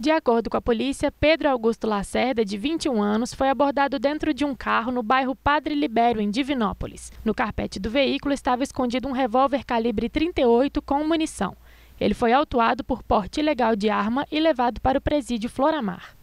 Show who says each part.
Speaker 1: De acordo com a polícia, Pedro Augusto Lacerda, de 21 anos, foi abordado dentro de um carro no bairro Padre Libério, em Divinópolis. No carpete do veículo estava escondido um revólver calibre 38 com munição. Ele foi autuado por porte ilegal de arma e levado para o presídio Floramar.